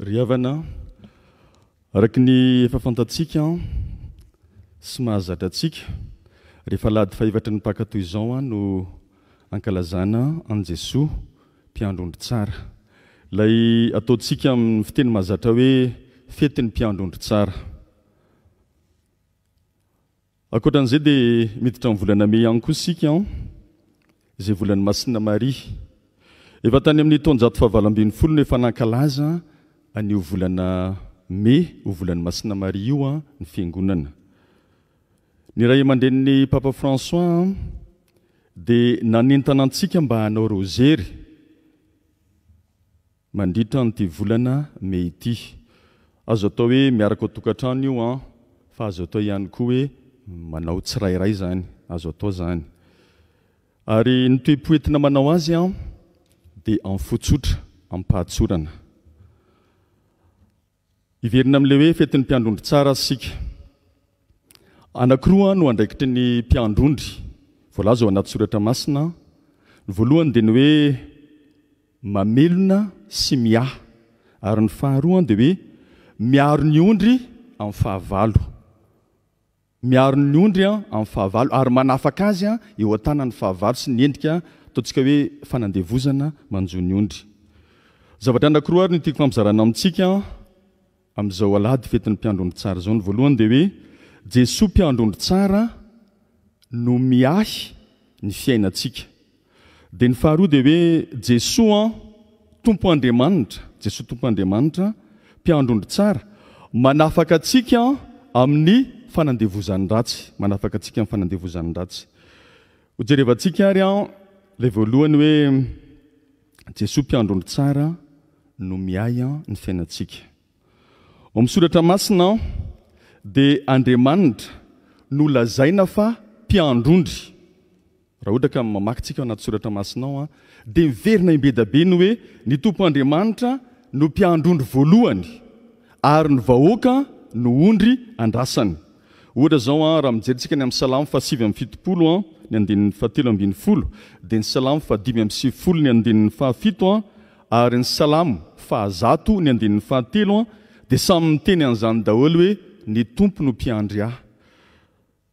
ry havana araka ny efafantatsika sy mahazatra ntsika rehefa lahady fahevatra ny pakatoy izao a no ankalazana anjesoa mpiandroondro tsara lay ataontsika amiy fiteny mahazatra hoe fety ny mpiandroondro tsara akoatran'izay dia miditra nvolana me hany ko sikaa zay volan'ny masina mari efa tany amin'ny tonjat fahavalmbin'ny folo no efa nankalaza anyo volana may ho volana masina marie io a ah, ny fiangonana ny ray amandreny papa françois a ah, dia nanentana antsika mba hanao rozery mandritra noty volana mey ity azo atao hoe miaraka otokantrano io a ah, fa azo atao ihany koa hoe manao tsirairay zany azo atao zany ary nytoe-poentina manao azy a dia anfotsotra amipahatsorana iverina am'le hoe fetyn'ny mpiandroondry tsara aysika anakiroaa no andraikitry ny mpiandrondry volazao anaty soratra masina y voalohany dia ny oe mamelona sy miah ary ny faharoa a di hoe miaro ny ondry amin'yfahava miarony ondrya amin'yahaal ary manafaka azya eoa-tanany fahavalo sy ny enrika ataontsika hoe fanandevozana manjo ny ondry zavatra anakiroa ary nytiako ampizarana amintsika amin'izao alady fetyn'ny mpiandrondro tsara zao ny voalohany dia hoe jesoa mpiandrondro tsara no miahy ny fiainantsika dia ny faharoa di hoe jesos a tompoandriamanitra jesosa tompo andriamanitra mpiandrondro tsara manafaka atsika amin'ny fanandezanratsy manafaka atsika fanandevozandratsy hojerevantsika ary a lay voalohany hoe jesosa mpiandrondro tsara no miahy a ny fiainantsika oamin'n soratra masinaa dia andriamanitra no lazaina fa mpiandrondry raha ohatra ka mamakyntsika o anatysoratramasinao a ah, dia miverina ibedabe ny hoe ny tompo andriamanitra no mpiandrondry voalohany ary ny vahoaka no ondry andrasany ohatra zao a ah, raha mijeritsika ny amin'ny salamo fasivyamfitooloa ad ah, hateofol dia ny salamo fadiysivfol ny ad ahafi a ary ny salamo faha ny adnn'y fahateloa de samy teny an'izany daholo hoe ny tompo no mpiandry ahy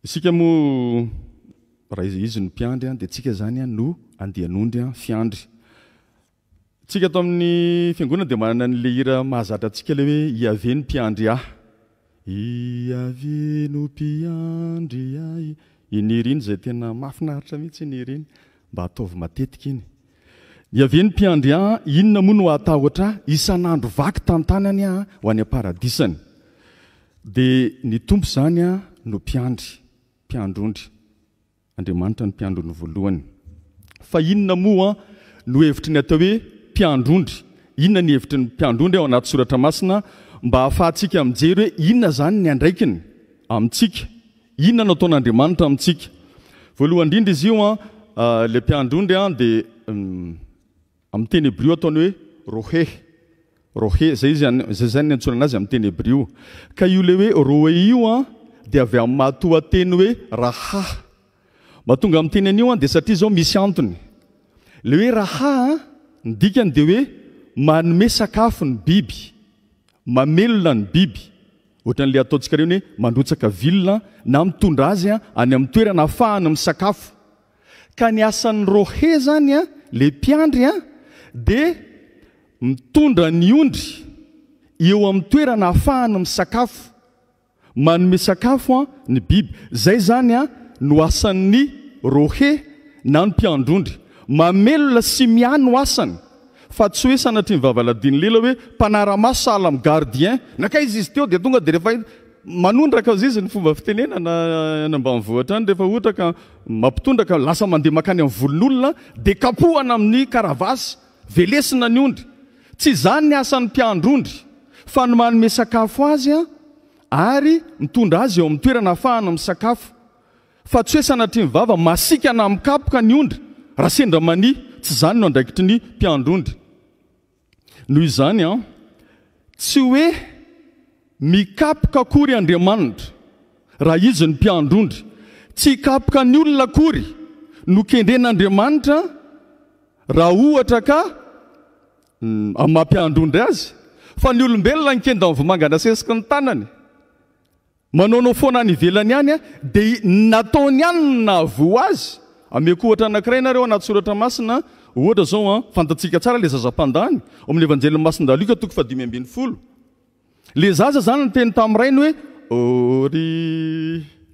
isika moa raha iz izy no mpiandry a di antsika zany a no andehan'ondry a fiandry tsika ato amin'ny fiangonaa di manana nylehira mahazatra antsika le hoe hiave no mpiandry ahy iave no mpiandrya i inyhiry iny zay tena mafinaritra mihitsy iniry iny mba ataovy matetika iny iave ny piandry a inona moa no ahta ohatra isan'andro vaky tantanaany a ho any aparadisany de ny tompo zany a no piandrymandrrrinona moa no hevitr ny ata hoe mpiandrodr inona nhevitr ny mpiandrondry o anaty soratra masina mba ahafahatsika amjery hoe inona zany ny andraikiny atkinooda aohanydrindraizyio a ah, la mpiandrondry a de mm, ami'ny teny hbro ataony hoe rohe rohe za zzay zay ny antsona anazy ami' tenyhbro ka io le hoe roe io a de avy amahatoateny hoe raha mahatonga am'teny an'io a de satria zao misy antony le oe raha a ndikany de hoe manome sakafo ny biby amelona ny biby ohatran'le ataotsikareo nyhoe mandrotsaka vil na mitondra azya any am' toerana hafahany asakafo ka ny asan'ny rohe zanya le mpiandrya di mitondra ny ondry eo amin'ny toerana afahana amin'sakafo manome sakafo a ny biby zay zany a noasan''ny rohe na ny mpiandrondry mamelona sy mia no asany fa tsy hoe sanatria ny vavaladiany lela hoe mpanaramaso ahala amn'ny gardien naka izy izy teo di tonga de rehefa manondraka zay izy ny fomba fitenenana na amba n' vohatrany rehefa ohatra ka mampitondraka lasa mandeha makany amin'ny volon'olona dia kapohana amin'ny karavasy velesina ny ondry tsy izany ny asan'ny mpiandrondry fa no manome sakafo azy a ary mitondra azy eo amin'ny toerana hafahana amin'ny sakafo fa tsy oesana atri nyvava masika na mikapoka ny ondra raha sendramania tsy zany no andraikitry ny mpiandrondry noho izany a tsy hoe mikapoka akory andriamanitra raha izy ny mpiandrondry tsy kapoka ny olona akory nokendren'andriamanitra raha ohatra ka mm, amampiandrondry azy fa ny olombelona n kend vomangana sesiky ny tanany manaonao fona any ivelany any a de nataony anyna v azy amekohatra anakiray nareo anatsorataaaohtazaofantaika tsara la zazap oam'yvajelimasof le zaza zany noteny tamrainy hoe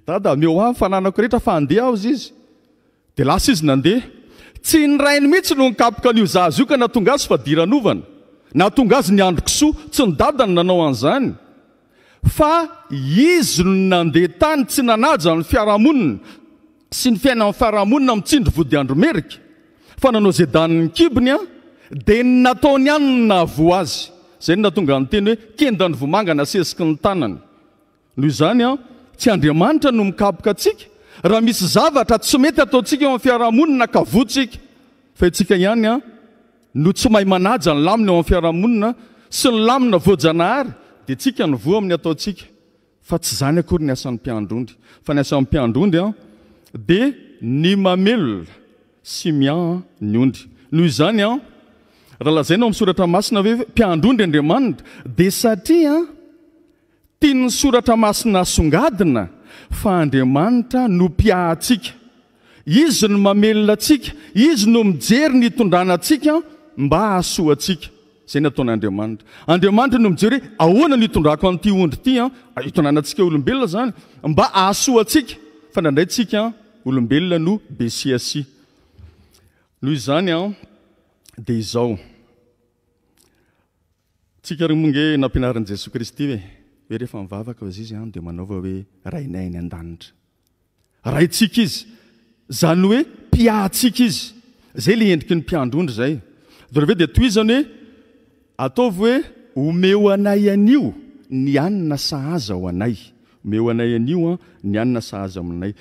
dadaa rehetra adeah z izy de lasa izy nandeha tsy nyrainy mihitsy no mikapoka anio za azy io ka naha tonga azy fa diranovana na tonga azy ni andro kisoa tsy nydadany nanao an'izany fa izy n nandeha tany tsy nanajan'ny fiarahamonina sy ny fiainan'ny fiarahamonina ami'tsindro vodi andromerika fa nanao zay daniny kibony a dia nnataony anyny navo azy zay ny nahatonga nteny hoe kendandry vomangana sesiky ny tanany nyio zany a tsy andriamanitra no mikapoka antsika raha misy zavatra tsy mety ataontsika eo am'y fiarahamonina kakihanya no tsy mahay manaja ny lamna eo ami'y fiarahamonina sy ny lamina vojanahary de tsika nyva amin'ny ataosika ts zny ay n asan'yaronranor de ny mameloa smia ny onr noho zanyhalaza nao ami'soratramasina oe mpiandrondry andriamanitra de satriaa tia ny soratra masina songadina fa andriamanitra no mpiahantsika izy no mamelonaantsika izy no mijery ny itondranantsika mba hahasoa antsika zay nataona andriamanitra andriamanitra no mijery hoe ahoana ny itondrako an'ity ondry ity a ah? ah, hitondranantsika olombelona zany mba ahasoa antsika fa nandrayntsika ah, olombelona no besiasi noho zany a dia izaho tsika ryny moange nampianarin'i jesos kristy hoe refa mivavaka zy iza de manaova hoe rainayny andanitra rahantsika izy zany oe piatsika izy zay le endriky ny mpiandrondry zay rvao de toy zany hoe ataov oe ome oanay anio ny ana sahaaoaayaayaiaaa sahaza ay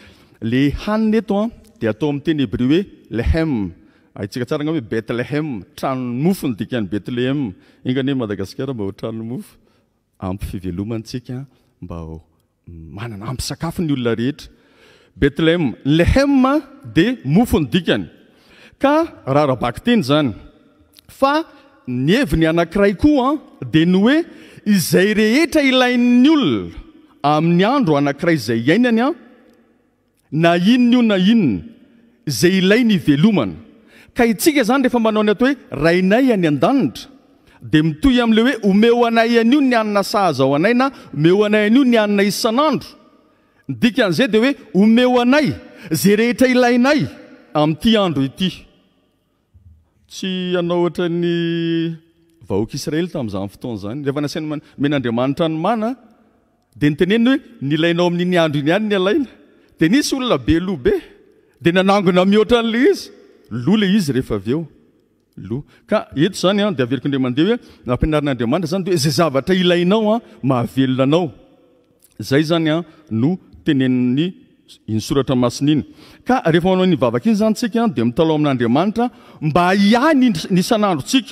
le haniny etoa de atao am'y tenbri hoe lehem atsikatsara nahoe betlehem tranoymofonydikany betlehem ingany madagasikarmba tranoy mofo ampy fivelomany tsika mbao manana ampy sakafo ny olona rehetra betlehem lehem di mofony dikany ka raha rabaky teny zany fa ny heviny anankiray koa a dia ny oe izay rehetra ilai'ny olona amin'ny andro anakiray zay iainany an na ino ny io na inony izay ilay ny velomana ka itsika zany rehefa manao any atao hoe rainay any an-danitra de mitoy am'le hoe omeo anay an'io ny anina sahazao anay na omeoanay an'io ny anina isan'andro nydikan'zay de hoe omeo anay za rehetra ilainay amin'ity andro ity tsy anao ohatrany vahoaka israely tami'zany fotoanazany rehefa anasainy men'andriamanitra nymana de nyteneniny hoe nilainao amin'iny andro iny any ny alaina de nisy olona be lohbe de nanangona mihoatran'le izy lo le izy rehefa aveo lo ka eto zany a de averik ndreamandeha hoe ampianarin'andriamanitra zany dehoe zay zavatra ilainao a mahavelonanao zay zany a no teneniny inysoratra masin'iny ka rehefa anao ny vavaka iny zany tsika de mitalao amin'andriamanitra mba hia nisan'androtsika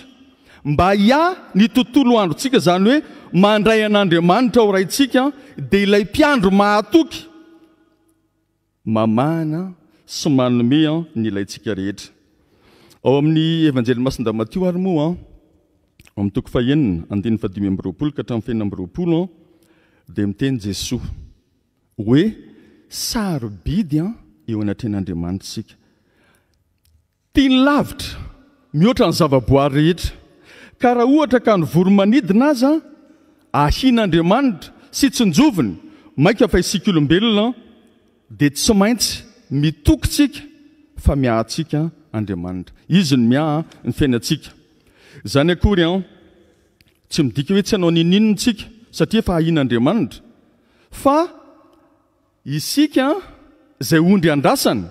mba hia ny tontolo andro ntsika zany hoe mandray an'andriamanitra ao raintsika de ilay mpiandro mahatoky mamaana sy manome a ny ilayntsika rehetra ao amin'ny evanjely masinda matio ary moa a mtoko faenina andiny fadimy amroapolo ka htrain' fhena mroapolo a dia miteny jesoa hoe saro bidy a eo anatre n'andriamanitra sika tia ny lavitra mihoatra ny zava-boary rehetra ka raha ohatra ka ny voromanidina aza a ahin'andriamanitra sy tsinjoviny mainka fa isika olombelonaa dia tsy maintsy mitokontsika fa miahntsika andriamanitra izy ny miaha my fiainaantsika zany akory a tsy midika hoe tsy anao anininona tsika satria fa hainaandriamanitra fa isika izay ondry andrasany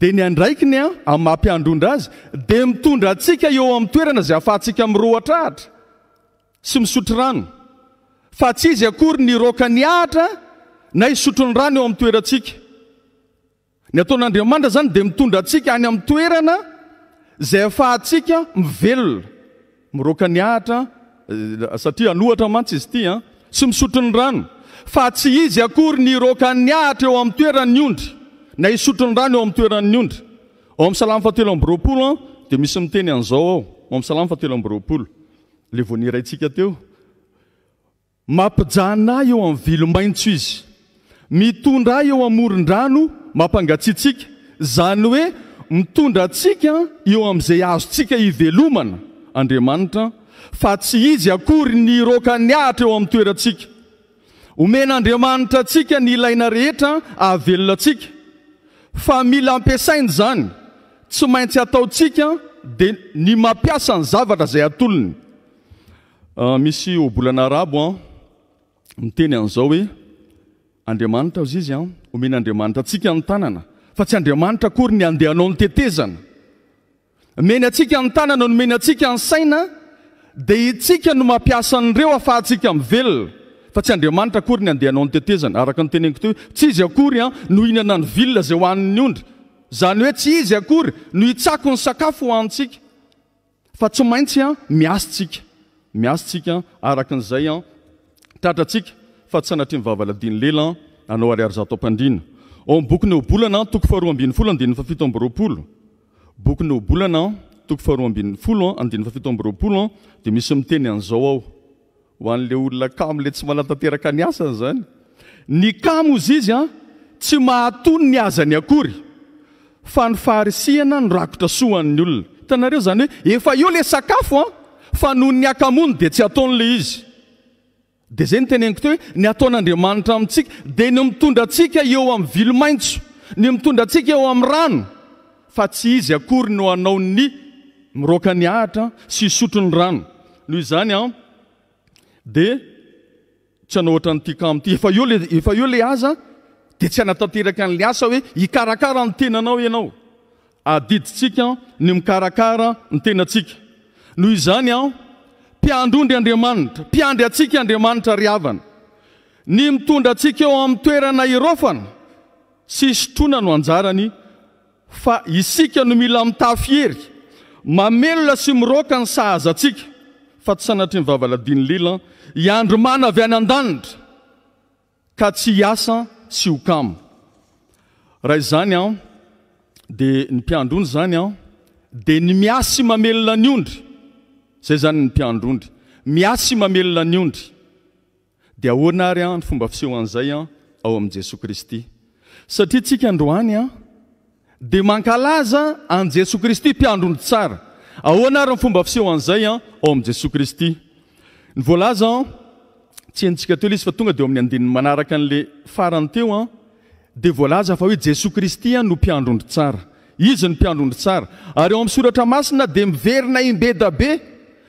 di ny andraikiny a a'mampiandrondra azy dia mitondra atsika eo amin'ny toerana zay afahantsika miroa atrahatra sy misotro rano fa tsy izy akory ny roka ny ahatra na isotron'ny rano eo amin'ny toeratsika ny ataon'andriamanitra zany de mitondra atsika any ami'y toerana zay afahtsika mivelonaia'yar eh, saria anohatramantsy izy tya sy misotrin'ny rano fa tsy izy akory ny roka'ny ahtra eo am'y toerany ondry na isotrinyrano eo a'toerny on o ad misy miteny aaoaakeo ampijahna eo avilomaitso izy mitondra ah eo am'orin-drano mampangatsitsika zany hoe mitondra antsika eo amin'izay aazo ntsika hivelomana andriamanitra fa tsy izy akory ny roka ny ahtra eo amin'ny toerantsika homenaandriamanitra antsika ny ilaina rehetra aavelonantsika fa mila ampiasainy zany tsy maintsy ataotsika dia ny mampiasa ny zavatra izay atolony ah, misy obolana rabo a ah, miteny an'izao hoe andriamanitra zy izy a omenaandriamanitra atsika ny tanana fa tsy andriamanitra akory ny andehanao nytetezana meny asika ny tanana nomeny atsika ny saina de itsika no mampiasa n'reo afahatsika mnyvelona fa tsy andriamanitra akory nyandehanao nytetezana arak nytenekot ts izy akorya no inana ny vile zay hoann'ny ondry zany hoe tsy izy akory no itsako ny sakafo ho antsika fa tsy maintsya miaimiastika araka n'izay a tatratsika fa tsy anatria mivavaladiany lela anao ary arzatompandrina o boknyobolana tokofaroaolo de misy miteny an'zao ao hoan'le olonaka le tsy malatateraka ny asany zany ny kamo zy izy a tsy mahatony ny aza ny akory fa ny farisiana norakotra soan'ny olona itanareo zany hoe efa eo lay sakafoa fa noho ny aka mono de tsy ataon'la izy de zay ny tenyanko teo hoe ny ataon'andriamanitra amintsika de ny mitondra tsika eo ami'y vilomaintso ny mitondra antsika eo ami'n rano fa tsy izy akory no hanaony miroka ny ahitra sy sotron'ny rano noho izany a de tsy ana ohatra nytiaka amiity eaeol efa eo lay aza de tsy anatateraka an'ly asa hoe ikarakara ny tenanao ianao adidintsika ny mikarakara nytenantsika noho izany a piandrondry andriamanitra mpiandry atsika andriamanitra ryavana ny mitondra atsika eo amin'ny toerana erofana sysotroana no anjarany fa isika no mila mitafyery mamelona sy miroka ny sahaza atsika fa tsy sanatry ny vavaladiny lela iandromana avy any an-danitra ka tsy hasa sy hokam raha izany a di ny mpiandro ondry zany a de ny miasy mamelona ny ondry zay zany ny mpiandroondry miasy mamelona ny ondry de ahoanarya n fomba sehoanzaya ao an'jesosristaiatsika androany a de mankalaza an'jesos kristy mpiandrondry tsara ahoana ary nyfomba fiseho anzaya ao amn'jesos kristyttsiateizy atogadea'y manaraka l ran teoadzfa hoe jesos kristya nompiandrodr sara izy no mpiandrondry sara ary eo amin'nysoratra masina di miverina imbeda be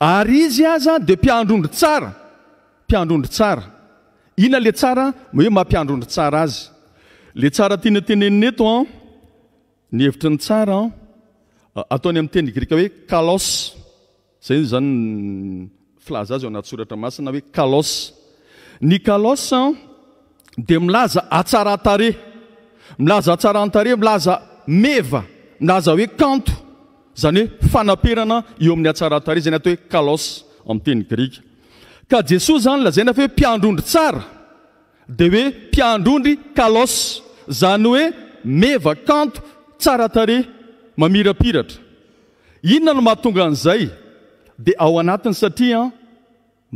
ary izy az a di mpiandrondro tsara mpiandrondro tsara inona lay tsara hoe mampiandrondro tsara azy le tsara tianytenenin eto a ny hevitry ny tsara ataony amin'y teny grika hoe kalose zay iy zany filaza azy ao anaty soratra masina hoe kalose ny kalosea dia milaza atsarataré milaza atsaraantaré milaza meva milaza hoe canto zany hoe fanaperana eo amin'ny atsarataré zany atao hoe kalosy amin'teny grika ka jesos zany lazay na afa hoe mpiandrondry tsara di hoe mpiandrondry kalose zany hoe meva kanto tsara taré mamirapiratra inona no mahatonga an'izay di ao anatiny satria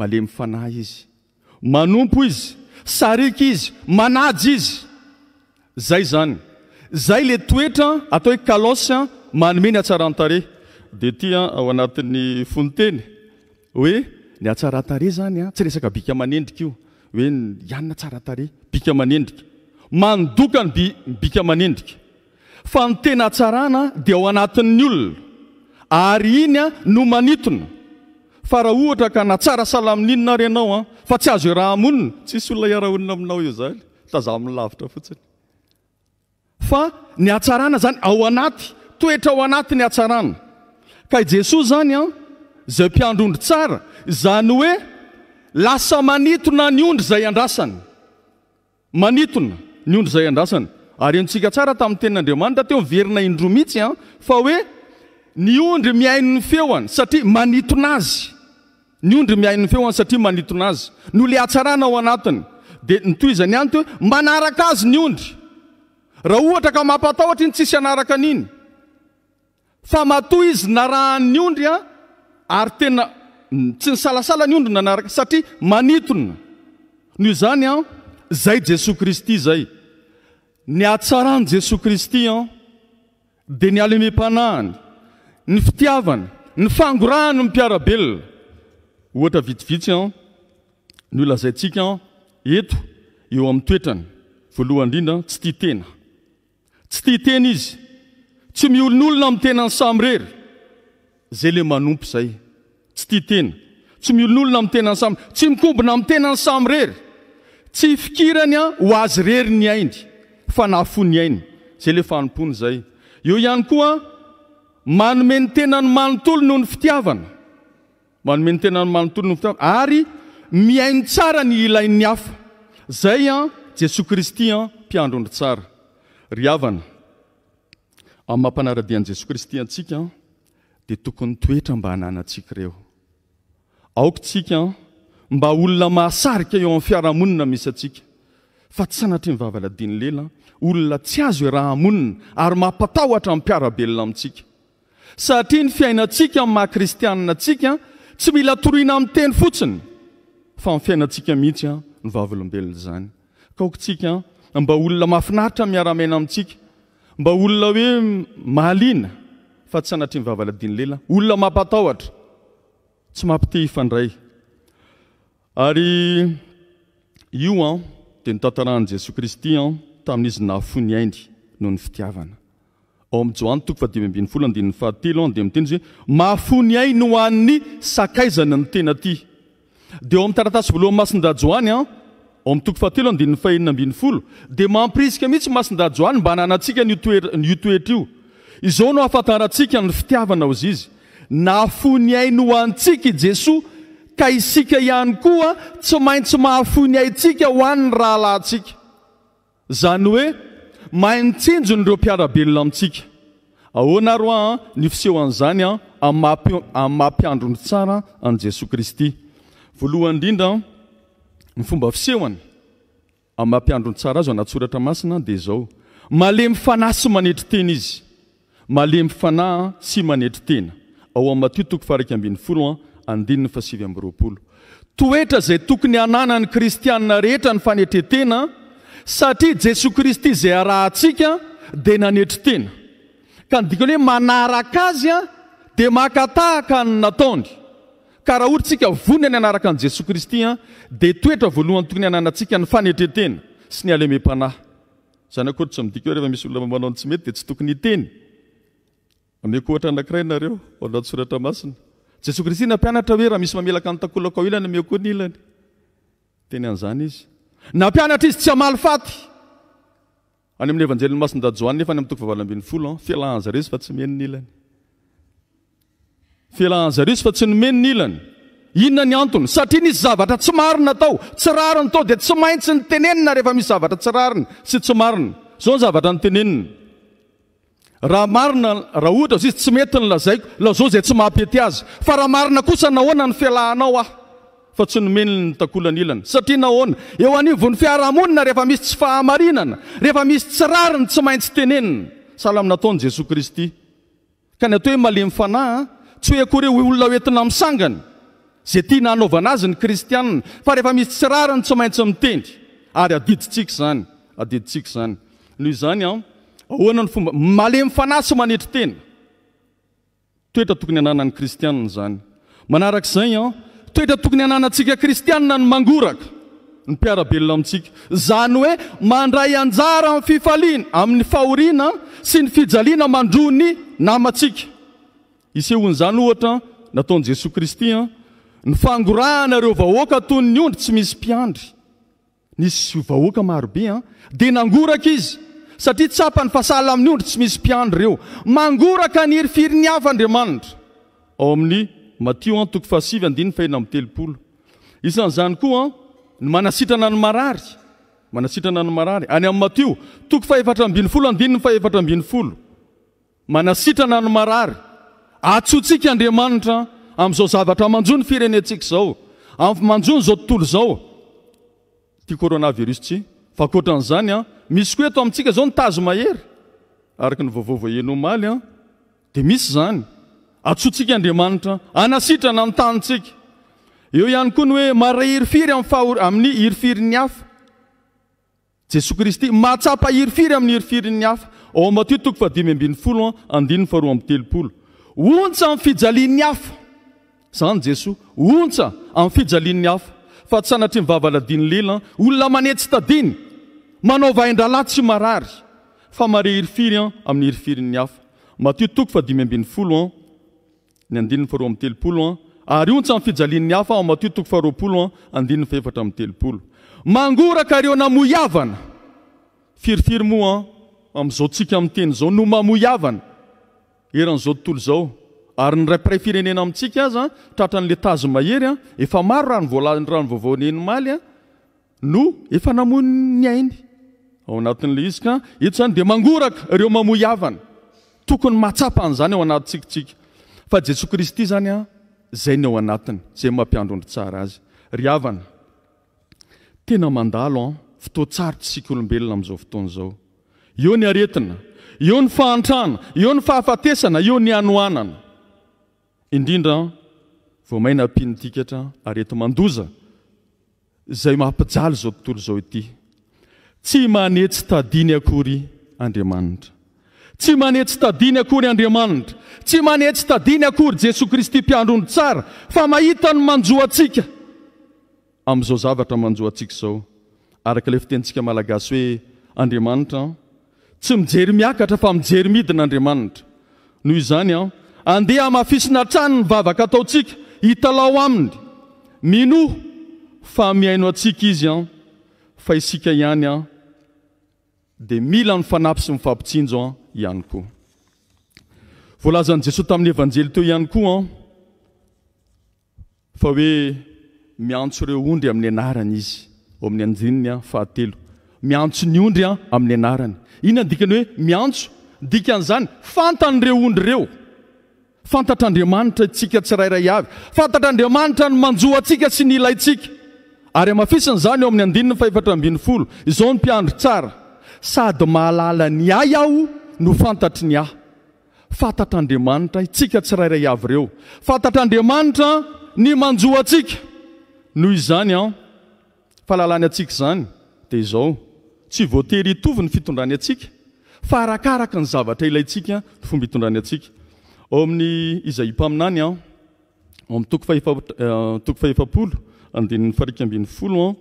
malemy fanahy izy manompo izy sariky izy manajy izy zay zany zay la toetra atao hoe kalosy a manome ny atsarantare de tya ah, ao anatin'ny fonteny hoe ny atsaratare zany a ah, tsy resaka bika manendrika io hoe ihanyna tsaratare bika manendrika manodokany bika manendrika fa ny tena atsarana dia ao anatin'ny olona ary iny a ah, no manitona fa raha ohatra ka natsara salamininona reanao a fa tsy azo he raha amonina tsisy olona iaraonona aminao io zal tazah mi'nylavitra fotsiny fa ny atsarana zany ao anaty toetra ao anatiny atsarana ka i jesos zany a zay mpiandroondry tsara zany oe lasa anitona n nr zay anitona ny ondry zay andrasany ary onntsika tsara tamin'ny tenin'andriamanitra te o verina indro mihitsy a fa hoe ny ondry miainony feoany satia mnaz ndr mainony feoany satria manitona azy no le atsarana ao anatiny di nytoy zany any to hoe manaraka azy ny ondry raha ohatra ka mampatahotra iny tsisy anaraka an'iny fa matoa izy na rahan'ny ondry a ary tena tsy ny salasala ny ondry nanaraka satria manitona noho zany a zay jesos kristy zay ny atsaraany jesosa kristy a dia ny aleme -panahany ny fitiavany ny fangorahany nypiarabelona ohatra vitsivitsy a ny olazayntsikaa eto eo amin'ny toetrany voalohany indrindra tsy tia tena tsy tia tena izy tsy miolon'olona amiy tenany samyrery zay le manompo zay tsy tia tena tsy miolon'olona amy tenany sam tsy mikombona ami'y tenany samyrery tsy fikirany a ho azy rery ny aindy fa nahafo ny ainy zay ley fanompony zay eo ihany koa manome ny tenany manontolo noho ny fitiavana manome ny tena ny manotolo no ny fitiavan ary miaino tsara ny ilain'ny afa zay a jesoa kristy a mpiandrondry tsara ry havana amin'ny mampanaradian'i jesoa kristy antsika dia tokony toetra m-ba hananantsikaireo aokantsika mba olona mahasarika eo amin'ny fiarahamonina misy atsika fa t sy anatry nyvavaladiany lela olona tsy azo he rahaamonina ary mahampatahoatra amin'ny mpiarabelona amintsika satria ny fiainantsika mn'ny mahakristianna antsika tsy mila toroiana amin'ny teny fotsiny fa mn'y fiainantsika mihitsya nyvavaolombelona izany ka okantsika mba olona mahafinaritra y miaramana amintsika mba olona hoe maaliana fa tsy anatry ny vavaladiany lela olona mampatahotra tsy mampite ifandray ary io an dea ny tantaraani jesos kristy a tamin'izy nahafony ainy noho ny fitiavana ao am' johany toko fadimy ambin'ny folo andiny fahatelo a de miteny izy hoe maafony ainy ho anny sakaizany ny tena aty dea aoamin'ny taratasy voaloha'ny masinda joany a aomtoko fahte di fahenina bn folo dia mampiriska mihintsy masinda joany mba nanantsika ny otoetra io izao no afatarantsika ny fitiavana o zy izy naafony ainy ho antsika i jesosa ka isika ihany koa tsy maintsy mahafony ayntsika ho anny rahalahtsika zany hoe maintsinjony ireo piarabelona amintsika ahoana ro aa nyfosehoan'zany a aa'y mampiandrondry tsara an' jesos kristy voalohany indrindra ny fomba fisehoany amin'nymampiandrony tsara azy anatsoratra masina dia zao malemy fanahy sy manetry tena izy malemy fanahy sy manetry tena ao ami'n'matio toko faraky ambin'ny folo a andinyny fasivy am' roapolo toetra izay tokony anana ny kristianna rehetra ny fanetretena satria jesos kristy izay arahantsika dia nanetry tena ka ny dika any hoe manaraka azy a dia makatahaka ny nataony arah ortsika vonna ny anaraka an jesos kristy a ah, di toetra voalohany tokony ananansika ny fanetreena sy ny aleme-panah zany attsd ee misy loamanaotsy mety d tsytooyta anakray nareoasoratraainajesokristy napianatra hoe raha misy mamelaka ntaolakilnyo iyenyzany iz napianatra izy tsy amalyfaty any amin'ny evanjelnmasiny dajoanefy a'toy aab'yfolo ah, filnzre izy fa tsy menny ilany anrs fa tsy nomen ny ilany inona ny antony satria nisy zavatra tsy marina tao tsy rriny tao de tsy maintsy nytenenna rehefamis zaatra ts riny sy toehhaa oiy tsy etn aio o zay tsy apey a f ahaina osa naona ny filnaoafa tsy noen nina saa en'ny fihnina reefa misy tsy fhaainana rehfa misy tsy rariny tsy maintsytenenina sala aminataonjesos kristy ka ny ato hoe malemyfanaya tsy hoeakore olona oentina misangany zay tya nanaovana azy ny kristianna fa rehefa misy tsirarany tsy maintsy miteny ary adiditsika zany adiditsika zany noho zany a ahoanany fomba malemy fanasy manetry tena toetra tokony anana ny kristiana zany manarak'izay a toetra tokony ananantsika kristiaa ny mangoraka ny piarabelona amintsika zany hoe mandray anjara am fifalina amin'ny faoriana sy ny fijaliana mandro ny namatsika isehoan'izany ohatra nataon' jesos kristya ny fangorahanareo vahoaka toy ny ondry tsy misy mpiandry nisy vahoaka marobea di nangoraka izy satria tsapany fahasala amin'ny ondry tsy misy mpiandry reo mangoraka nyerifirini hafa andriamanitra ao amin'ny matio a toko fahasivadinn fahena amtelopolo isan'zany koaa n manasitrana noarary manasitran arary any am'nymatio toko feftrabolo adin eo manasitrana nymarary atsotsika andriamanitra am'zao zavatra manjo ny firenentsika zao manjony zao tontolo zao ty ornavirus ts faotran'zanya misy koeto amintsika zao ntazoahery arak nyvovaooenomalya d misy zany atstsika andriamaitra anasitrana ntanytsika eo ihany koa ny hoe mara hirfiry amin'ny irfiryny hafa jesos kristy mahtsapahirfiry aminyirfirin'ny hafa aomattoko fadiyabi'foloa adinn faharoa amtelopolo ontsa am'ny fijalin'ny hafa zany jesoa ontsa am'ny fijalin'ny hafa fa ts anatry nyvavaladiny lela olona manetsy tadiny manaova indrala tsy marary fa mare hirifirya amn'y irfirin'ny hafa atotoy ia mangoraka reo namoyavana firifiry moa a am'zaotsika amin'nteny zao no mamoyavana eran'izao tontolo zao ary nyraypiray firenena amintsika azy a tratran'la tazo maherya efa maro rano vaovaoneny maly a no efa namony ainy ao anatin'la iz ka ito zany de mangoraka reo mamoiavana tokony matsapanyzany eo anatytsikisika fa jesos kristy zanya zai ny ao anatiny zay mampiandro ndry tsara azy ry avana tena mandalo a fotoatsaro tsika olombelona am'izao fotoan'zao eo ny aretina eo ny fahantrana eo ny fahafatesana eo ny anoanana indrindra vo mai na mpinytikahtra areto mandoza izay maampijaly zao tontolo izao ity tsy manetsy tadiany akory andriamanitra tsy manetsy tadiany akory andriamanitra tsy manetsy tadiny akory jesos kristy mpiandro ndro tsara fa mahita ny manjoa atsika amin'izao zavatra manjoantsika izao araka iley fitentsika malagasy hoe andriamanitra tsy mijery miakatra fa mijery midin'andriamanitra noho izany a andeha mahafisina trano ny vavaka ataotsika hitalao aminy minoho fa miaino antsika izy a fa isika ihany a dia mila ny fanapy sy mifampitsinjo a ihany koa voalazanyi jesosy tamin'ny evanjely teo ihany koa a fa hoe miantso ireo ondry amin'ny anarany izy o amin'ny anjininya fahatelo miantso ny ondry a amin'ny anarany ina nydikany hoe miantso ndikan'izany fantan'ireo ondry ireo fantatr'andriamanitra itsika tsirayray av fantatr'andriamanitra ny manjoa ntsika sy ny ilaytsika ary mafisinyzany eo ami'ny adinnfaefatrabin'y folo izao ny mpiandro tsara sady mahalala ny a aho no fantatry ny ah fantatr'andriamanitra itsika tsirayray avy reo fantatr'andriamanitra ny manjoaantsika noho izany a fahalalany antsika zany dia izao tsy voatery itovy ny fitondrany atsika farakaraka ny zavatra ilayntsika n fombi hitondrany atsika o amin'ny izai mpaminany a om'otoko faheapolo eh, andn'y farik ambin'ny foloan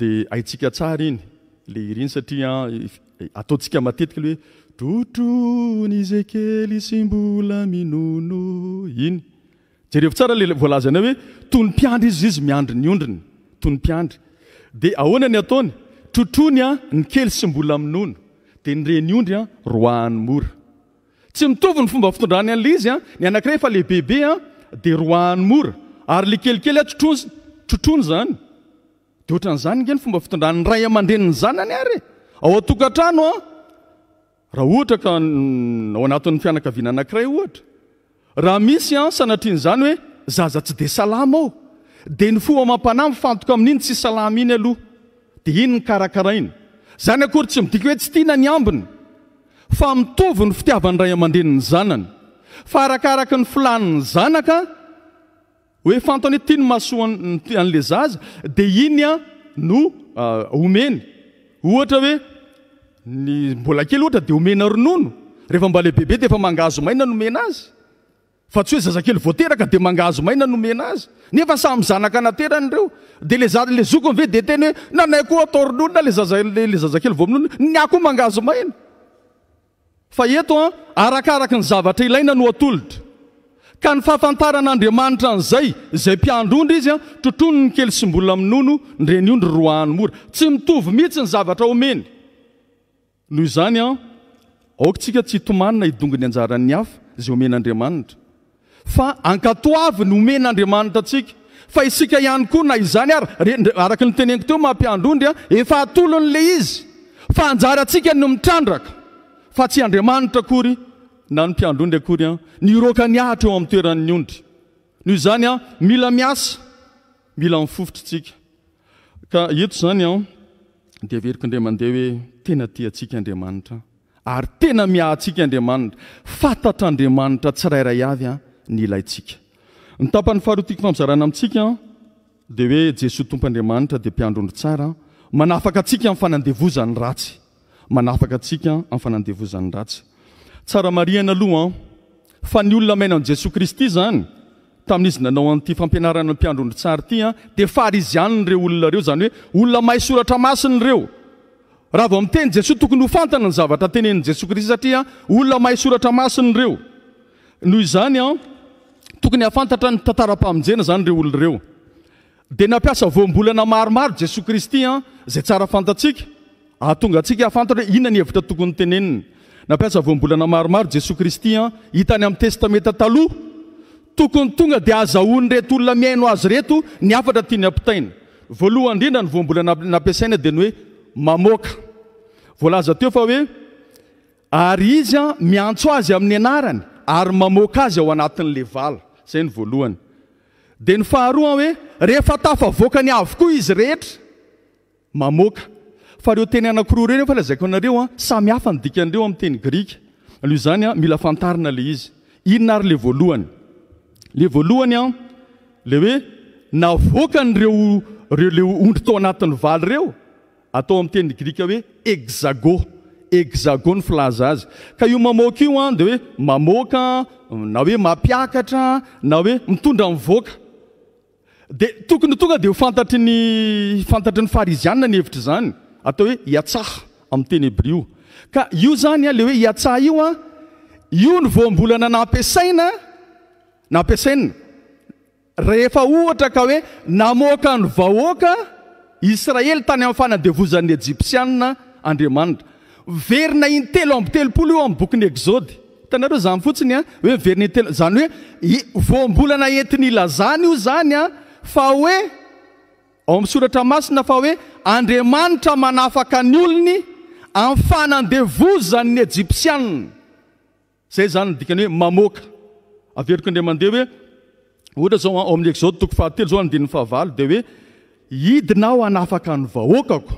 di haitsika tsara iny la iryny satria ataontsika matetika ley hoe trotrony izakely sy mbola minono iny jerehefo tsara la volazanay hoe tonym-piandry izy izy miandry ny ondriny tonym-piandry dia ahoana ny ataony trotronya ny kely sy mbola min'ono de nyreny ondry a roahanymora tsy mitovy ny fomba fitondrany a'l izy a y aaayfa le bebea d roahanyora ary le kelikely aoron zanynzany emba y aadrenzany ay aahaais nzany hoe zaza tsy de salam ao de ny foamampanfantok amin'iny tsy salam iny aloha iny ny karakarah iny zany akory tsy midika hoe tsy tiana ny ambiny fa mitaovy ny fitiavany ray aman-denynny zanany farakaraky ny filanynny zanaka hoe fantany hoe tia ny masoa an'la za za dia iny a no ah, homeny ohatra hoe ny mbola kely ohatra dia homena ronono rehefa mbalaibebe di efa mangazo maina no omena azy fa tsy hoe zazakely voteraka de mangazo maina nomena azy nefa samzanak nateranreo de l zokve de tenhoenanaktna l zazael ony a gazoai earakarak ny zavatra ilaina noaoltra ka ny fahafantaran'andriamanitra nzay zay piandrondra izy a trotrono ny kely sy mbola min'ono ndreny ondry roanymora tsy mitov mihitsy ny zavatraomeny noho zany a aokatsika tsy itomanina idongony anjaran'ny af zay omen'andriamanitra fa ankatoavy ny omen'andriamanitra antsika fa isika ihany kory na izany ary araka nytenenko teo mampiandroondry a efa atolon' la izy fa anjaraantsika no mitrandraka fa tsy andriamanitra akory na ny mpiandrondry akorya ni roka ny ahatra eo ami'ny toeran'ny ondry noho izany a mila miasa mila nifofotratsika ka itt zany a de averiko ndramandeha hoe tena tia atsika andriamanitra ary tena miantsika andriamanitra fatatr'andriamanitra tsirayrayavy a ik ntapan'ny faharotiko fampizarana amintsika di hoe jesos tompo andriamanitra di mpiandrondro tsara afakk fadezany ratsy tsaramariana alohaa fa ny olona maina n' jesos kristy zany tamin'izy nanao an'ity fampianaranampiandrondro tsar tya di fariziannreo olonareo zany hoe olona mahay soratra masiny reo raha vao miteny jesosa tokony hofantana ny zavatra tenen' jesos kristy satria olona mahay soratra masiny reo noho zany a tokony afantatra ny tantara-paminjena zany reo oloreo de napiasa voambolana maromaro jesoskristyazayaionooaojesosistyam'tetet ah, tokony tonga de azaoan'nyreto olona miaino azy reto ny afatra tiany apitaina lohandrindra nyvobolana napiasaina de noetofa oe ary izya miantso azy amin'ny anarany ary mamoka azy ao anatin'la vala zay ny voalohany di ny faharoa a hoe rehefa tafa voaka ny avokoa izy rehetra mamoka fa reo teny anankiroa reny o fa lazaiko anareo a samy hafa nydikan'ireo amin'n teny grika alo zany a mila fantarina la izy inona ary la voalohany la voalohany a le hoe navoakanyreo re leo ondry tao anatin'ny valy ireo atao amin'n teny grika hoe ezago ka io mamoaka io a de hoe mamoaka na hoe mapiakatra na hoe mitondra invoaka dia tokony toka de hofantatr ny fantatry ny fariziaa nyhevitra zany atao hoe hiatsaha amin'ny teny br io ka io zany a le hoe iatsaha io a io ny voambolana nampasaina nampasaina rehefa ohatra ka hoe namokany vahoaka israely tany amin'ny fanandevozan'ny ejipsiaa andriamanitra verina iny telo ambotelopolo io ami'nybokin'ny exody hitanareo zany fotsinya hoe verina itelo zany hoe voambolana entin' ilazany io zany a fa hoe ao m'nysoratra masina fa oe andriamanitra manafaka ny olony an'ny fanndevo zanyny ejipsiana zay zany ndikany hoe mamoaka averiko ndremandeha hoe ohala zao o amin'y exodtokoahatezao a de hoe idina ao anafaka ny vahoakako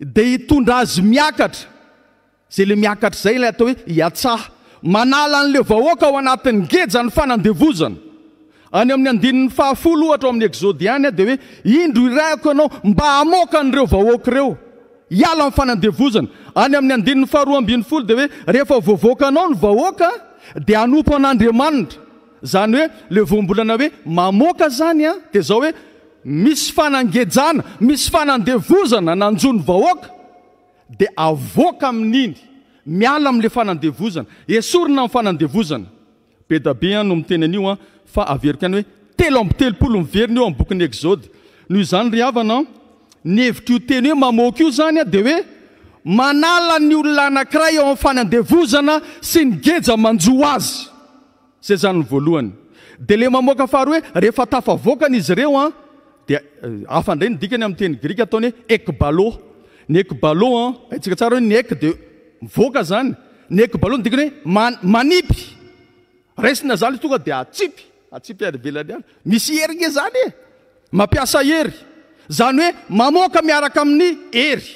dia hitondra azy miakatra zay le miakatra zay ilay atao hoe iatsaha manala an'la vahoaka ao anatin'ny gejany fanandevozana any amin'ny andinin'ny fahafolo ohatra o amin'ny exode ihany a de hoe indro iraiko anao mba amoka n'ireo vahoaka ireo iala amin'nyfanandevozana any amin'ny andinin'ny faharoa ambiny folo de hoe rehefa vovoakanao ny vahoaka dia anopo an'andriamanitra zany hoe le voambolana hoe mamoaka zany a dia zao hoe misy fanangejana misy fanandevozana nanjo ny vahoaka de avoaka amin'iny miala am'la fanandevozana esorina am'fanandevozana be dabe ay no miteny an'io a fa averoka any hoe teloamitelopolo miveriny io amiy bokony exode noho izany ry havana nyhevitraio teny hoe mamoaka io zany a de oe manalany olona nankiray eo ami' fanandevozana sy nygeja manjoa azy zay zanyny voalohany de le mamoaka afahary hoe rehefa tafaavoakanaizy ireo a dia eh, afandray nydikany am'nteny grika ataony hoe ecbala ny ako ballona aitsika eh, tsara hoe ny ako de ivoaka zany ny ako balon tikany hoe amanipy resina zany tonga de atsipy atipy avelanyay misy heri gnee zany e mampiasa hery zany hoe mamoaka miaraka amin'ny hery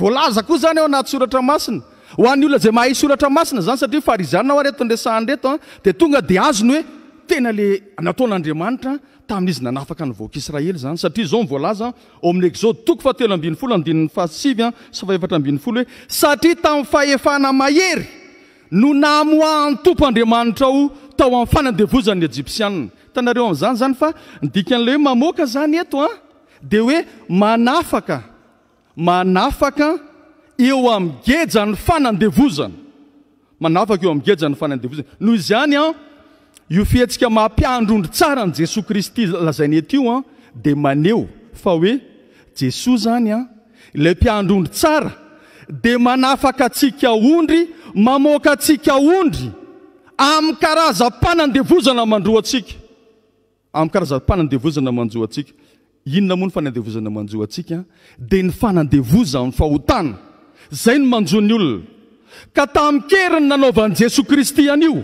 volaza koa zany ao anaty soratra masina ho an'ny olona zay mahay soratra masina zany satria fariziana ao aretondresanreto a de tonga de azony hoe tena le nataon'andriamanitra a tamin'izy nanafaka ny voakaisraely zany satria zao nyvoalaza omin'ny exode toko fahatelo ambin'ny folo andinin'ny fahasivya ah, sy faefatra ambiny folo hoe satria tamin'ny faefana mahery no namoahny tompo andriamanitra ao tao amin'ny fanandevozany y ejipsiana tanareo amn'zany zany fa nidikan'ley hoe mamoaka zany eto ah, a de hoe manafaka manafaka eo ami'ny geja n'ny fanandevozana manafaka eo ami'ngejany fanandevozany noho izy any a ah, io fihetsika mampiandroondry tsara ny jesoa kristy lazai netio a ah, dia maneo fa hoe jesoa zany a ah, ilay mpiandroondry tsara dia manafaka antsika ondry mamoakaatsika ondry amin'y karaza mpanandevozana mandroa antsika amin'y karaza mpanandevozana manjo antsika inona moa ny fanandevozana manjoa antsikaa dia ny fanandevoza amin'ny fahotana zay ny manjoa ny olona ka tamikeryny nanaovani jesoay kristy anio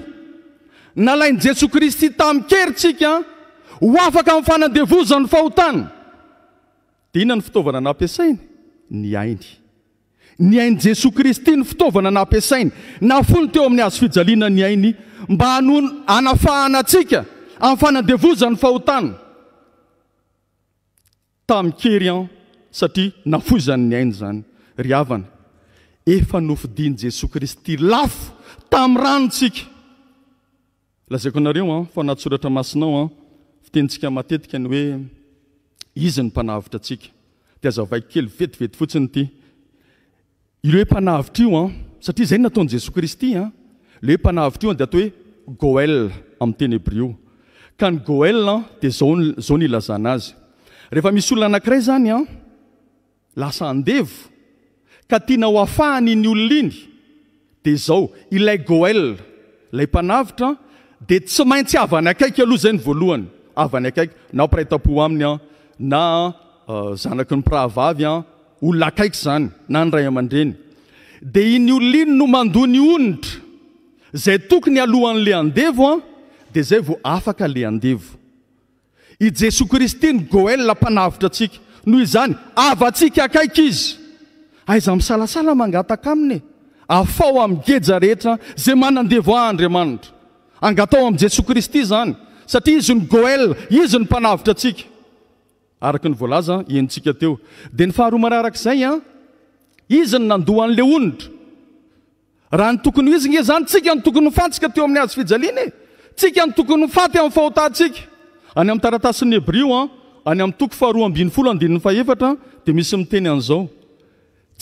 nalainy jesos kristy tamin' kerytsikaan ho afaka amin'nyfanandevozan'ny fahotanaa dea inona ny fitaovana nampiasainy ny ainy ny ain' jesos kristy ny fitaovana nampiasainy na fo ny teo amin'ny azo fijaliana ny ainy mba hanon anafahanatsika amin'ny fanandevoza n'ny fahotania tami'y kery an satria nafoizany ny ainy zany ry avana efa nofidiany jesos kristy lafo tamin'n ranotsika lazaiko anareo a ah, fa anaty soratra masinao a ah, fitenntsika matetika ny hoe izy ny mpanavitra atsika dea azavaik kely vetivety fotsiny ity ileoe mpanavitra io a ah, satria zay nataony jesos kristya le hoe mpanavitra io a de atao hoe goe amin'y tenebro ka ny goe de zao ny lazanazy rehefa misy olona anankiray zany a lasa andevo ka tiana ho afahany iny olona iny de zao ilay goel lay mpanavitra de tsy maintsy avany akaiky aloha zay ny voalohany avany akaiky na piraita-po aminy a na zanaky ny piraavavya olona akaiky zany na ny ray aman-dreny de iny oll iny no mando ny onitra zay tokony alohan'la andevo a de zay vao afaka le andevo i jesos kristy ny goel mpanavitra atsika noho izany ava tsika akaiky izy aiza misalasala mangataka amin e afao amiy geja rehetra zay manandevo andryamanitra angatao amn' jesos kristy zany satria izy ny goel izy ny mpanavitra atsika arakny ventsiateo d ny faharoamararakzay a ah, izy ny nandohan'le onidra raha ny tokony hizyne zany tsika ny tokony fatsika teo amin'ny azofijalianae tsika ny tokony faty am'nyfahotasika any am'taratasn'nyhebi y 'tooha d misy miteny a'zao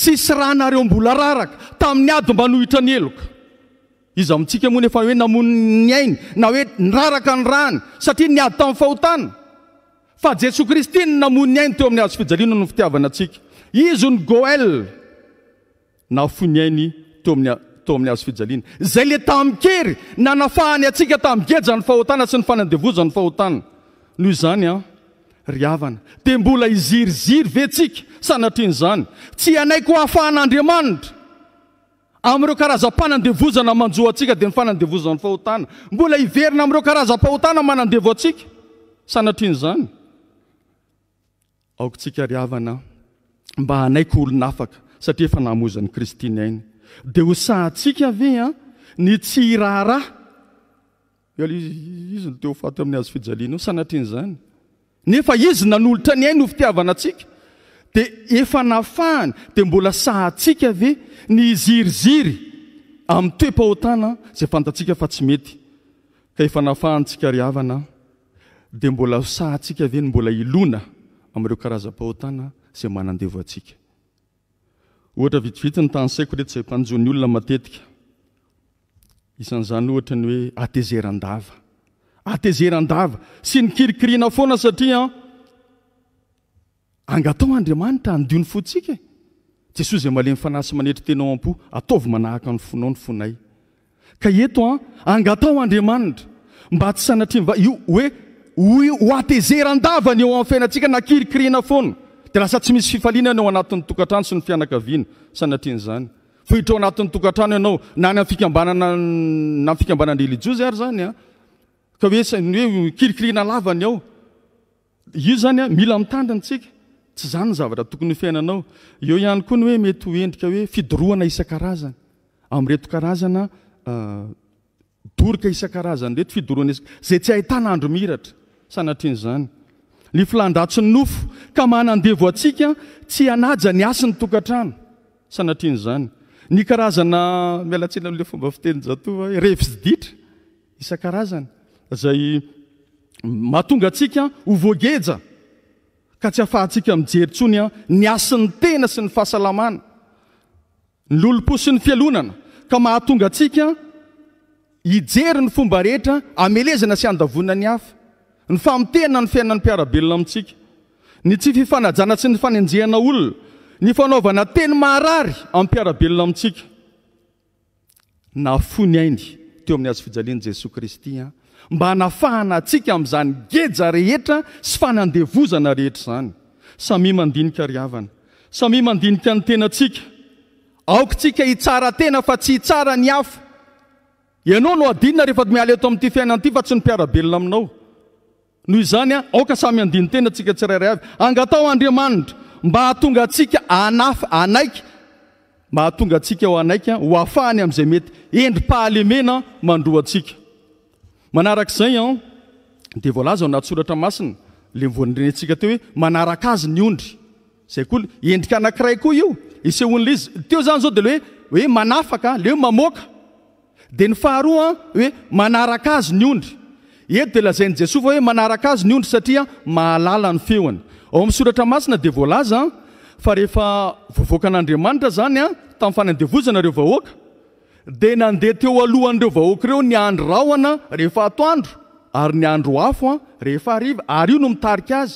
tsisy rah nareo mbola raraka tamin'ny ady mba nohitra ny eloka izy amintsika moany efa hoe namonny ainy na hoe raraka ny rany satria ni ady tamin'nyfahotana fa jesos kristy n namonn'ny ainy teo ami'ny hazo fijalina no fitiavana atsika izy ny goel nafony ainy toto ami'ny azo fijaliana zay le tamkery nanafahany atsika tamkezany fahotana sy ny fanandevozany fahotana noho zany a ryavana de mbola iziryziry vetsika sanatrian' zany tsy anaiko afahan'andriamanitra am'ireo karazampanandevozana manjoa antsika di ny fanandevoza fahotana mbola iverina am'reo karaza-pahotana manandevo antsika sanatrin' zany aoktsikaryavana mba hanaiko olonafaka satria efa nahmozan'ny kristiny ainy dia ho satsika avea ny tsyrahra l izy nyteo hofaty amin'ny azo fijaliana ao sanatrian' zany nefa izyna nolotra ny ainy ho fitiavana atsika de efa nafahany de mbola sahatsika ave ny ziriziry amin'nytoy pahotana zay fantatsika fa tsy mety ka efa nafahanytsika ri avana de mbola saha tsika ave ny mbola ilona am'ireo karaza -pahotana zay manandevo atsika ohatra vitivity ny tany saiko rety zay mpanjoany olona matetika isan'izany ohatra ny hoe atezerandava atezerandava sy ny kirikirina foana satria angatao andriamanitra andiony fotsika e. jesos zay malemyfanasy manehtry tenao apo ataov manahaka fnao fonay a etoa angatao andriamanitra mba tsy sanariyio oe atezerndavany eo a'fainatsika nakirikirina foana de lasa tsy misy fifalinany ao anati'nytokatrano sy nyfianakaviana sanatin'zany itrao anat'nytokatranoanao afikambananleljo ay zanya eekirikrina lavany ao io zany mila mitandrintsika tsy izany ny zavatra tokony fiainanao eo ihany koa ny hoe mety hoendrika hoe fidoroana isan-karazany ami'reto karazana ah, dorika isan-karazany rety fidoroana is zay tsy ahitana andro miratra sanatrian' zany ny filandatsyy nofo ka manandevo atsika tsy anaja ny asi ny tokantrana sanatrian' zany ny karazana mialatsiana la fomba fitenynjato ahe revisditra isan-karazany zay mahatonga atsika hovoageja ka tsy afahantsika minjery ntsony a ny asin'ny tena sy ny fahasalamana ny lolompo sy ny fialonana ka mahatonga antsika ijery ny fomba rehetra amelezana sy andavona ny hafa ny famoteana ny fiainany mpiarabelona amintsika ny tsy fifanajana sy ny fanenjehana olona ny fanaovana teny maharary amin'y piarabelona amintsika na fony ainy teo amin'ny azy fijalian' jesoa kristy a mba nafahana tsika am'zany geja rehetra sy fanandevozana rehetra zany sami mandinia raanasami mandinika nytenatsika aokasika hitsaratena fa tsy hitsara ny afa ianao no adinna rehefa mialeto am'ity fiainanity fa tsy nopiarabelona aminao nohoizanya aoka samyadinytena tsika tsraa angatao andriamanitra mba atonga tsika ana anaiky mba hatonga tsikao anaik ho afahany am'izay mety endrimpahalemena mandroatsika manarak'zay a de volaza o anaty solatra masina le mvolrenyntsika teo hoe manarak azy ny ondry zay ko endrika anakiray koa io ishonaizy teozany zaode loeeanaakleaade yfhaa oe anarakaz ny ondr etde lazan'nyjesos faenarakaz ydry saria mahalalany feony aoam'soratra masina de volaza fa rehefa vovoaka an'andriamanitra zanya tami'nyfanandevozanareo vahoaka de nandeha teo alohanyreo vahoak reo ny andro raoana rehefa atoandro ary nyandroafoahe ary io no mitarika azy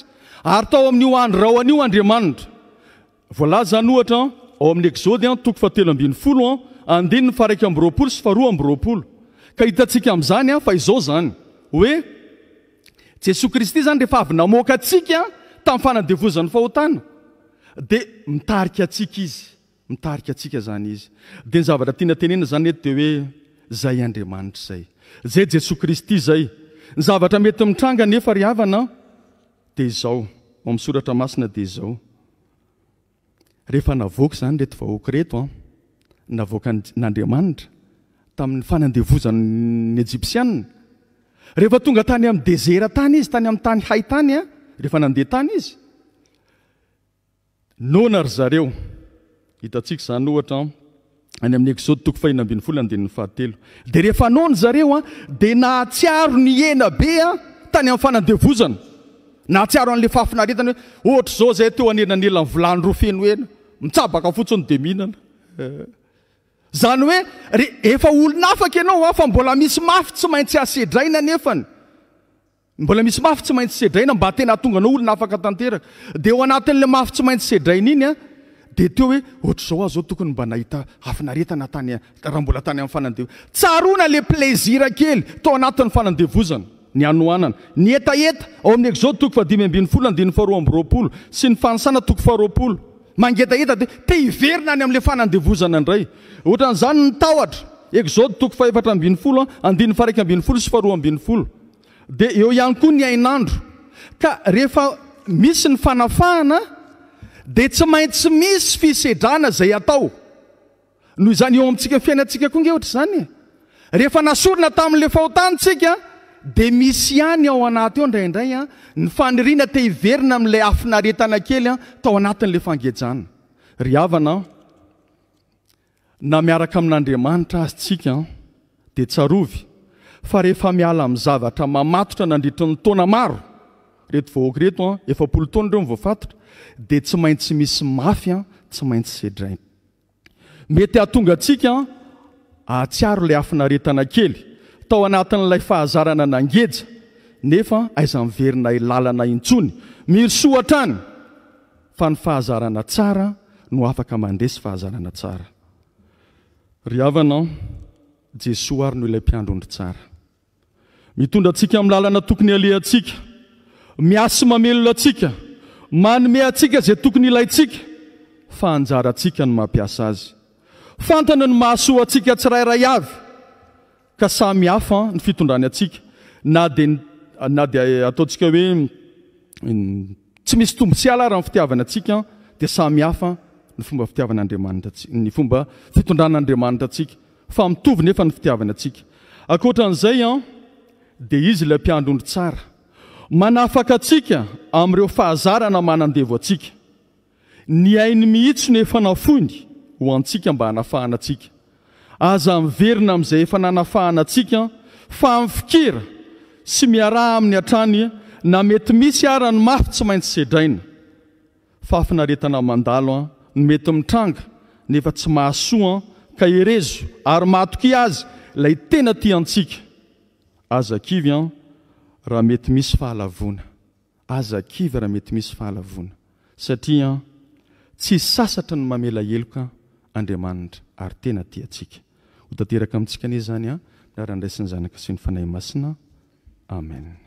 ary tao amin'androraoanaio andriamaira zanyoharaao amin'nyexodytoteoaai sy ka hitatsika am'zanya fa izao zany hoe jesos kristy zany rehefa avy namoakaatsika tami'yfanadevozan'ny fahotana de mitarika atsika izy mitarika atsika zany izy dia nyzavatra tianantenena zany eto di hoe zay andriamanitra zay zay jesoay kristy zay nyzavatra mety mitranga nefa ri havana dia izaho amisoratra masina dia izao rehefa navoaka zany rety vahoakreto a navoaka n'andriamanitra tamin'ny fanandehvozanny ejipsiana rehefa tonga tany amin'ny dezera tany izy tany amin'ny tany hay tany a rehefa nandeha tany izy nona ry zareo hitantsika eh. zany ohatra any ain'ny ea toko fahinabiyfadenfahatelo de rehefa nony zareoa de natsiaro ny ena bea tany ami'nyfanandevozana natiaolinaayhoohatrzao zay teoaeenrfeneaitsaakafotsiny de ihia zany oeefaolonafaka anao fa mbola mis mafy tsy maintsy asedrainaneay mbola misy mafy tsy maitsy sedraina mba tena htonga anao olonafaktate de o anatin'la mafy tsy maintsy sedraina inya deteo hoe ohatrzao a ao tokony mba nahitafnaetnatnyahabolatanyam'fnade tsarona le plesir kely to anatin'ny fanadeozana ny aoaa ny etaeta ao amin'y eotokofih sy ny faatof mangetaeta di te iverinany am'le fanadevozana ndray ohatran'zany nytatra eod toko faetrabioloaaao sy o de eo ihany koa ny ainandro ka rehefa misy ny fanafahana de tsy maintsy misy fisedrana zay atao noho izany eo amintsika fiainatsika koa ngy ohatra zany rehefa nasorona tamin'la fahotanytsika de misy ihany ao anaty eo ndraindray a ny faniriana te hiverina ami'ilay afinaretana kely a tao anatin'la fangejana ry havana na miaraka amin'andriamanitra azy tsika di tsarovy fa rehefa miala min' zavatra mamatotra nandritryn'ny taona maro reto vhoakareto a efapolotona dreo voafatotra dia tsy maintsy misy mafya tsy maintsy sedraina mety ahatonga tsika atsiaro ilay afinaretana kely tao anatin'ilay fahazarana nangeja nefa aizannverina lalana intsony mirsoatrany fa ny fahazarana tsara no afaka mandresy fahazarana tsara ry avana jesos ary no ilay mpiandrondry tsara mitondra antsika ami'ny lalana tokony aleatsika miaso mamelona atsika manomeh atsika zay tokony ilaytsika fa anjara antsika ny mampiasa azy fantany ny mahasoa antsika tsirairay avy ka samyhafa ny fitondrany atsika na dina dia ataotsika hoe tsy misy tombo sy ala rah ny fitiavany atsika dia samyhafa ny fomba fitiavan'andriamanitra tsi ny fomba fitondrannandriamanitra antsika fa mitovy nefa ny fitiavany antsika akoatran'izay a dia izy ilay m-piandroondry tsara manafaka atsika amin'ireo fahazarana manandevo antsika ny ainy mihitso ny efa nafoiny ho antsika mba hanafahana atsika aza miverina amin'izay efa nanafahana atsika fa mi fikira sy miarah amin'ny atrany na mety misy ara ny mafy tsy maintsy sedraina faafinaretana mandalo a no mety mitranga nefa tsy mahasoaan ka herezo ary matoky azy ilay tena ty antsika azakivy a raha mety misy fahalavona azakivy raha mety misy fahalavona satria tsy sasatra ny mamela heloka andriamanitra ary tena ty atsika ho tanteraka amintsika aniy zany a laraha nydraisany zanaka sy ny fanahy masina amen